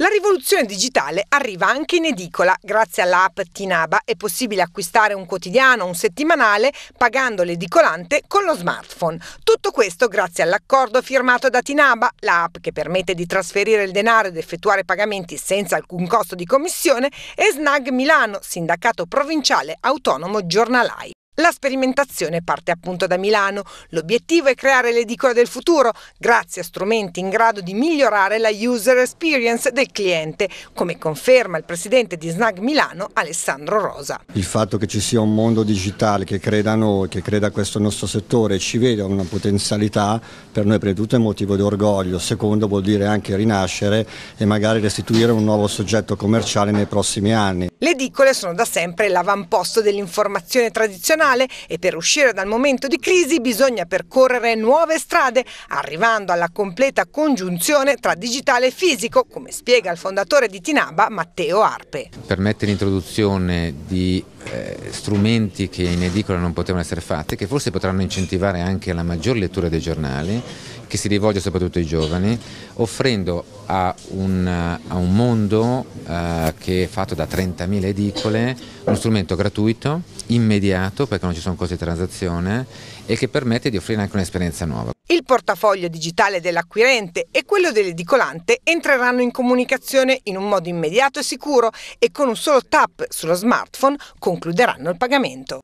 La rivoluzione digitale arriva anche in edicola. Grazie all'app Tinaba è possibile acquistare un quotidiano un settimanale pagando l'edicolante con lo smartphone. Tutto questo grazie all'accordo firmato da Tinaba, l'app che permette di trasferire il denaro ed effettuare pagamenti senza alcun costo di commissione, e Snag Milano, sindacato provinciale autonomo giornalai. La sperimentazione parte appunto da Milano. L'obiettivo è creare l'edicola del futuro grazie a strumenti in grado di migliorare la user experience del cliente, come conferma il presidente di Snag Milano Alessandro Rosa. Il fatto che ci sia un mondo digitale che creda a noi, che creda a questo nostro settore e ci veda una potenzialità, per noi prima di tutto è motivo di orgoglio, secondo vuol dire anche rinascere e magari restituire un nuovo soggetto commerciale nei prossimi anni. Le edicole sono da sempre l'avamposto dell'informazione tradizionale nazionale e per uscire dal momento di crisi bisogna percorrere nuove strade, arrivando alla completa congiunzione tra digitale e fisico, come spiega il fondatore di Tinaba Matteo Arpe. Permette l'introduzione di eh, strumenti che in edicola non potevano essere fatti, che forse potranno incentivare anche la maggior lettura dei giornali, che si rivolge soprattutto ai giovani, offrendo a un, a un mondo eh, che è fatto da 30.000 edicole uno strumento gratuito, immediato, perché non ci sono costi di transazione, e che permette di offrire anche un'esperienza nuova. Il portafoglio digitale dell'acquirente e quello dell'edicolante entreranno in comunicazione in un modo immediato e sicuro e con un solo tap sullo smartphone con concluderanno il pagamento.